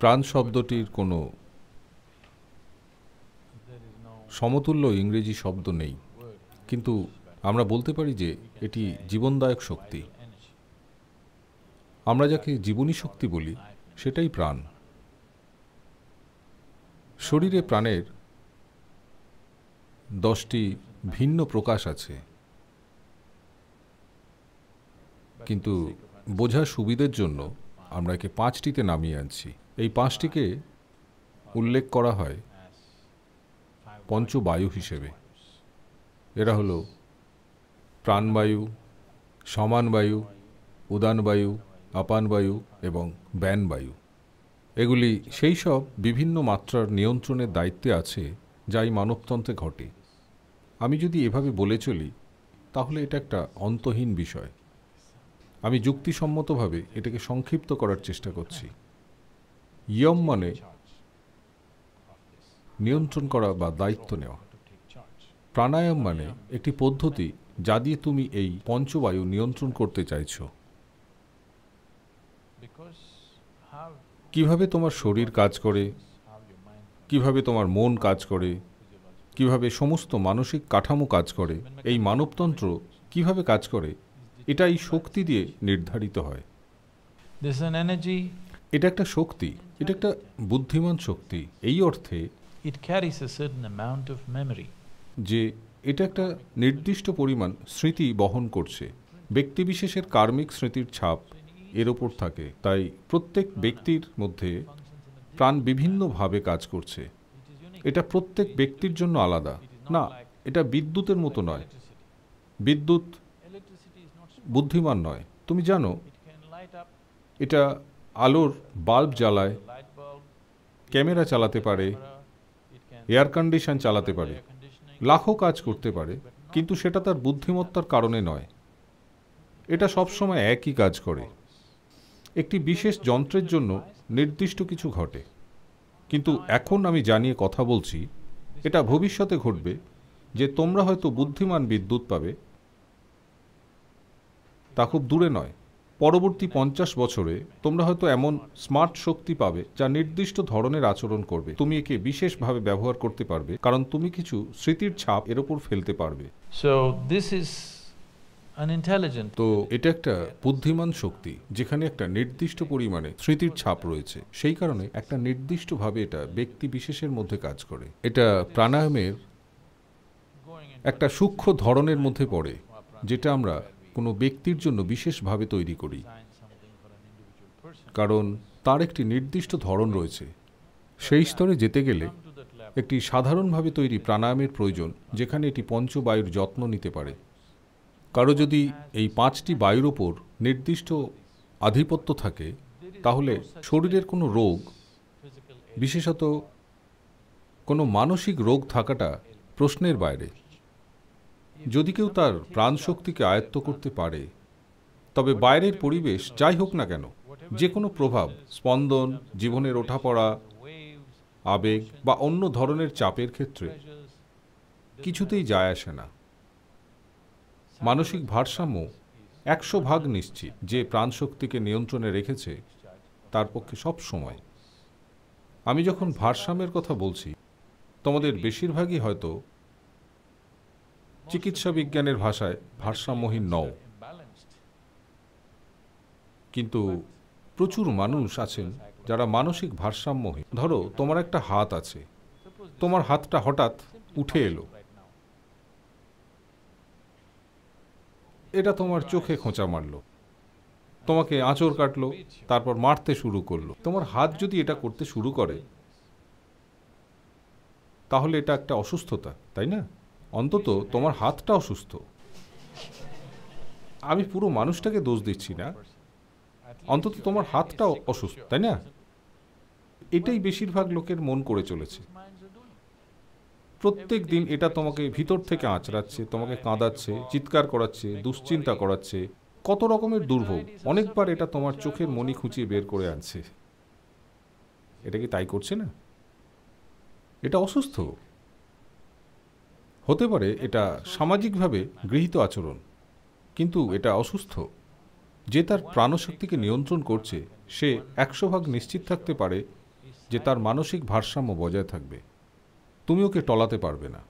প্রাণ শব্দটির কোনো সমতুল্য ইংরেজি শব্দ নেই কিন্তু আমরা বলতে পারি যে এটি জীবনদায়ক শক্তি আমরা যাকে জীবনী শক্তি বলি সেটাই প্রাণ শরীরে প্রাণের দশটি ভিন্ন প্রকাশ আছে কিন্তু বোঝা সুবিধের জন্য আমরা একে পাঁচটিতে নামিয়ে আনছি এই পাঁচটিকে উল্লেখ করা হয় পঞ্চবায়ু হিসেবে এরা হলো প্রাণবায়ু সমানবায়ু উদানবায়ু আপানবায়ু এবং ব্যানবায়ু এগুলি সেই সব বিভিন্ন মাত্রার নিয়ন্ত্রণের দায়িত্বে আছে যাই মানবতন্ত্রে ঘটে আমি যদি এভাবে বলে চলি তাহলে এটা একটা অন্তহীন বিষয় আমি যুক্তিসম্মতভাবে এটাকে সংক্ষিপ্ত করার চেষ্টা করছি ইয়ম মানে নিয়ন্ত্রণ করা বা দায়িত্ব নেওয়া প্রাণায়াম মানে একটি পদ্ধতি যা দিয়ে তুমি এই পঞ্চবায়ু নিয়ন্ত্রণ করতে চাইছ কিভাবে তোমার শরীর কাজ করে কিভাবে তোমার মন কাজ করে কিভাবে সমস্ত মানসিক কাঠামো কাজ করে এই মানবতন্ত্র কিভাবে কাজ করে এটা এই শক্তি দিয়ে নির্ধারিত হয় এটা একটা শক্তি এটা একটা বুদ্ধিমান শক্তি এই অর্থে it carries a certain amount of memory যে এটা একটা নির্দিষ্ট পরিমাণ স্মৃতি বহন করছে ব্যক্তিবিশেষের কার্মিক স্মৃতির ছাপ এর ওপর থাকে তাই প্রত্যেক ব্যক্তির মধ্যে প্রাণ বিভিন্নভাবে কাজ করছে এটা প্রত্যেক ব্যক্তির জন্য আলাদা না এটা বিদ্যুতের মতো নয় বিদ্যুৎ বুদ্ধিমান নয় তুমি জানো এটা আলোর বাল্ব জ্বালায় ক্যামেরা চালাতে পারে এয়ার কন্ডিশন চালাতে পারে লাখো কাজ করতে পারে কিন্তু সেটা তার বুদ্ধিমত্তার কারণে নয় এটা সবসময় একই কাজ করে একটি বিশেষ যন্ত্রের জন্য নির্দিষ্ট কিছু ঘটে কিন্তু এখন আমি জানিয়ে কথা বলছি এটা ভবিষ্যতে ঘটবে যে তোমরা হয়তো বুদ্ধিমান বিদ্যুৎ পাবে তা খুব দূরে নয় পরবর্তী পঞ্চাশ বছরে তোমরা হয়তো এমন স্মার্ট শক্তি পাবে যা নির্দিষ্ট ধরনের আচরণ করবে তুমি একে বিশেষভাবে ব্যবহার করতে পারবে কারণ তুমি কিছু স্মৃতির ছাপ এর ওপর ফেলতে পারবে সো দিস ইজ তো এটা একটা বুদ্ধিমান শক্তি যেখানে একটা নির্দিষ্ট পরিমাণে স্মৃতির ছাপ রয়েছে সেই কারণে একটা নির্দিষ্টভাবে এটা ব্যক্তি বিশেষের মধ্যে কাজ করে এটা প্রাণায়ামের একটা সূক্ষ্ম ধরনের মধ্যে পড়ে যেটা আমরা কোনো ব্যক্তির জন্য বিশেষভাবে তৈরি করি কারণ তার একটি নির্দিষ্ট ধরন রয়েছে সেই স্তরে যেতে গেলে একটি সাধারণভাবে তৈরি প্রাণায়ামের প্রয়োজন যেখানে এটি পঞ্চবায়ুর যত্ন নিতে পারে কারো যদি এই পাঁচটি বায়ুর ওপর নির্দিষ্ট আধিপত্য থাকে তাহলে শরীরের কোনো রোগ বিশেষত কোনো মানসিক রোগ থাকাটা প্রশ্নের বাইরে যদি কেউ তার প্রাণশক্তিকে আয়ত্ত করতে পারে তবে বাইরের পরিবেশ যাই হোক না কেন যে কোনো প্রভাব স্পন্দন জীবনের ওঠাপড়া আবেগ বা অন্য ধরনের চাপের ক্ষেত্রে কিছুতেই যায় আসে না মানসিক ভারসাম্য একশো ভাগ নিশ্চিত যে প্রাণশক্তিকে নিয়ন্ত্রণে রেখেছে তার পক্ষে সব সময় আমি যখন ভারসাম্যের কথা বলছি তোমাদের বেশিরভাগই হয়তো চিকিৎসা বিজ্ঞানের ভাষায় ভারসাম্যহীন নও কিন্তু প্রচুর মানুষ আছেন যারা মানসিক ভারসাম্যহীন ধরো তোমার একটা হাত আছে তোমার হাতটা হঠাৎ উঠে এলো এটা তোমার চোখে খোঁচা মারল তোমাকে আঁচড় কাটল তারপর মারতে শুরু করলো তোমার হাত যদি এটা করতে শুরু করে তাহলে এটা একটা অসুস্থতা তাই না অন্তত তোমার হাতটাও সুস্থ আমি পুরো মানুষটাকে দোষ দিচ্ছি না অন্তত তোমার হাতটাও অসুস্থ তাই না এটাই বেশিরভাগ লোকের মন করে চলেছে প্রত্যেক দিন এটা তোমাকে ভিতর থেকে আঁচড়াচ্ছে তোমাকে কাঁদাচ্ছে চিৎকার করাচ্ছে দুশ্চিন্তা করাচ্ছে কত রকমের দুর্ভোগ অনেকবার এটা তোমার চোখের মনি খুঁচিয়ে বের করে আনছে এটা কি তাই করছে না এটা অসুস্থ হতে পারে এটা সামাজিকভাবে গৃহীত আচরণ কিন্তু এটা অসুস্থ যে তার প্রাণশক্তিকে নিয়ন্ত্রণ করছে সে একশো ভাগ নিশ্চিত থাকতে পারে যে তার মানসিক ভারসাম্য বজায় থাকবে তুমি ওকে টলাতে পারবে না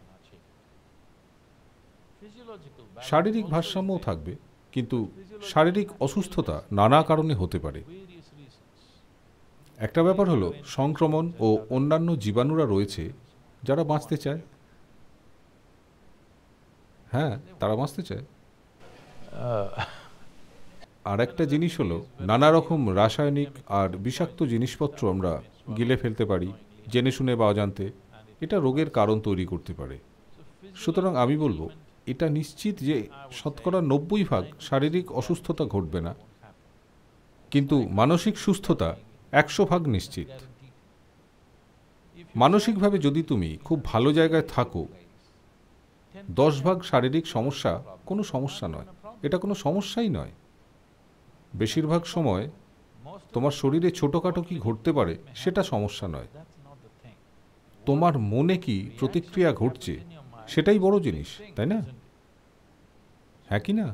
শারীরিক ভারসাম্যও থাকবে কিন্তু শারীরিক অসুস্থতা নানা কারণে হতে পারে একটা ব্যাপার হলো সংক্রমণ ও অন্যান্য জীবাণুরা রয়েছে যারা বাঁচতে চায় হ্যাঁ তারা বাঁচতে চায় আর একটা জিনিস হলো নানা রকম রাসায়নিক আর বিষাক্ত জিনিসপত্র আমরা গিলে ফেলতে পারি জেনে শুনে বা অজান্তে এটা রোগের কারণ তৈরি করতে পারে সুতরাং আমি বলবো এটা নিশ্চিত যে শতকরা নব্বই ভাগ শারীরিক অসুস্থতা ঘটবে না কিন্তু মানসিক সুস্থতা একশো ভাগ নিশ্চিত মানসিকভাবে যদি তুমি খুব ভালো জায়গায় থাকো দশ ভাগ শারীরিক সমস্যা কোনো সমস্যা নয় এটা কোনো সমস্যাই নয় বেশিরভাগ সময় তোমার শরীরে ছোটোখাটো কি ঘটতে পারে সেটা সমস্যা নয় তোমার মনে কি প্রতিক্রিয়া ঘটছে সেটাই বড় জিনিস তাই না হ্যাঁ কি না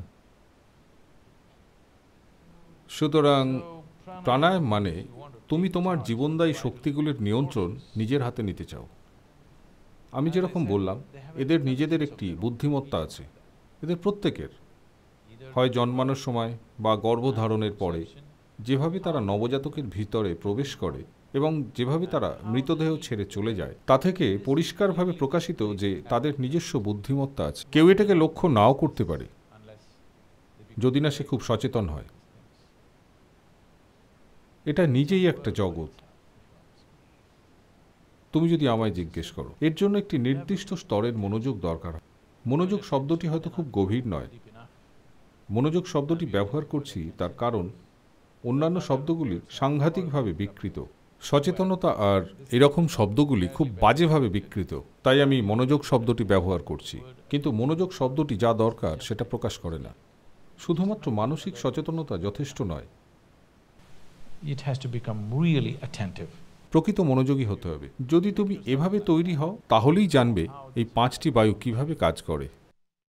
সুতরাং প্রাণায়াম মানে তুমি তোমার জীবনদায়ী শক্তিগুলির নিয়ন্ত্রণ নিজের হাতে নিতে চাও আমি যেরকম বললাম এদের নিজেদের একটি বুদ্ধিমত্তা আছে এদের প্রত্যেকের হয় জন্মানোর সময় বা গর্ভধারণের পরে যেভাবে তারা নবজাতকের ভিতরে প্রবেশ করে এবং যেভাবে তারা মৃতদেহ ছেড়ে চলে যায় তা থেকে পরিষ্কারভাবে প্রকাশিত যে তাদের নিজস্ব বুদ্ধিমত্তা আছে কেউ এটাকে লক্ষ্য নাও করতে পারে যদি না সে খুব সচেতন হয় এটা নিজেই একটা জগৎ তুমি যদি আমায় জিজ্ঞেস করো এর জন্য একটি নির্দিষ্ট স্তরের মনোযোগ দরকার মনোযোগ শব্দটি হয়তো খুব গভীর নয় মনোযোগ শব্দটি ব্যবহার করছি তার কারণ অন্যান্য শব্দগুলি সাংঘাতিকভাবে বিকৃত সচেতনতা আর এরকম শব্দগুলি খুব বাজেভাবে বিকৃত তাই আমি মনোযোগ শব্দটি ব্যবহার করছি কিন্তু মনোযোগ শব্দটি যা দরকার সেটা প্রকাশ করে না শুধুমাত্র মানসিক সচেতনতা যথেষ্ট নয় it has to become really attentive প্রকৃত মনোযোগী হতে হবে যদি তুমি এভাবে তৈরি হও তাহলেই জানবে এই পাঁচটি বায়ু কিভাবে কাজ করে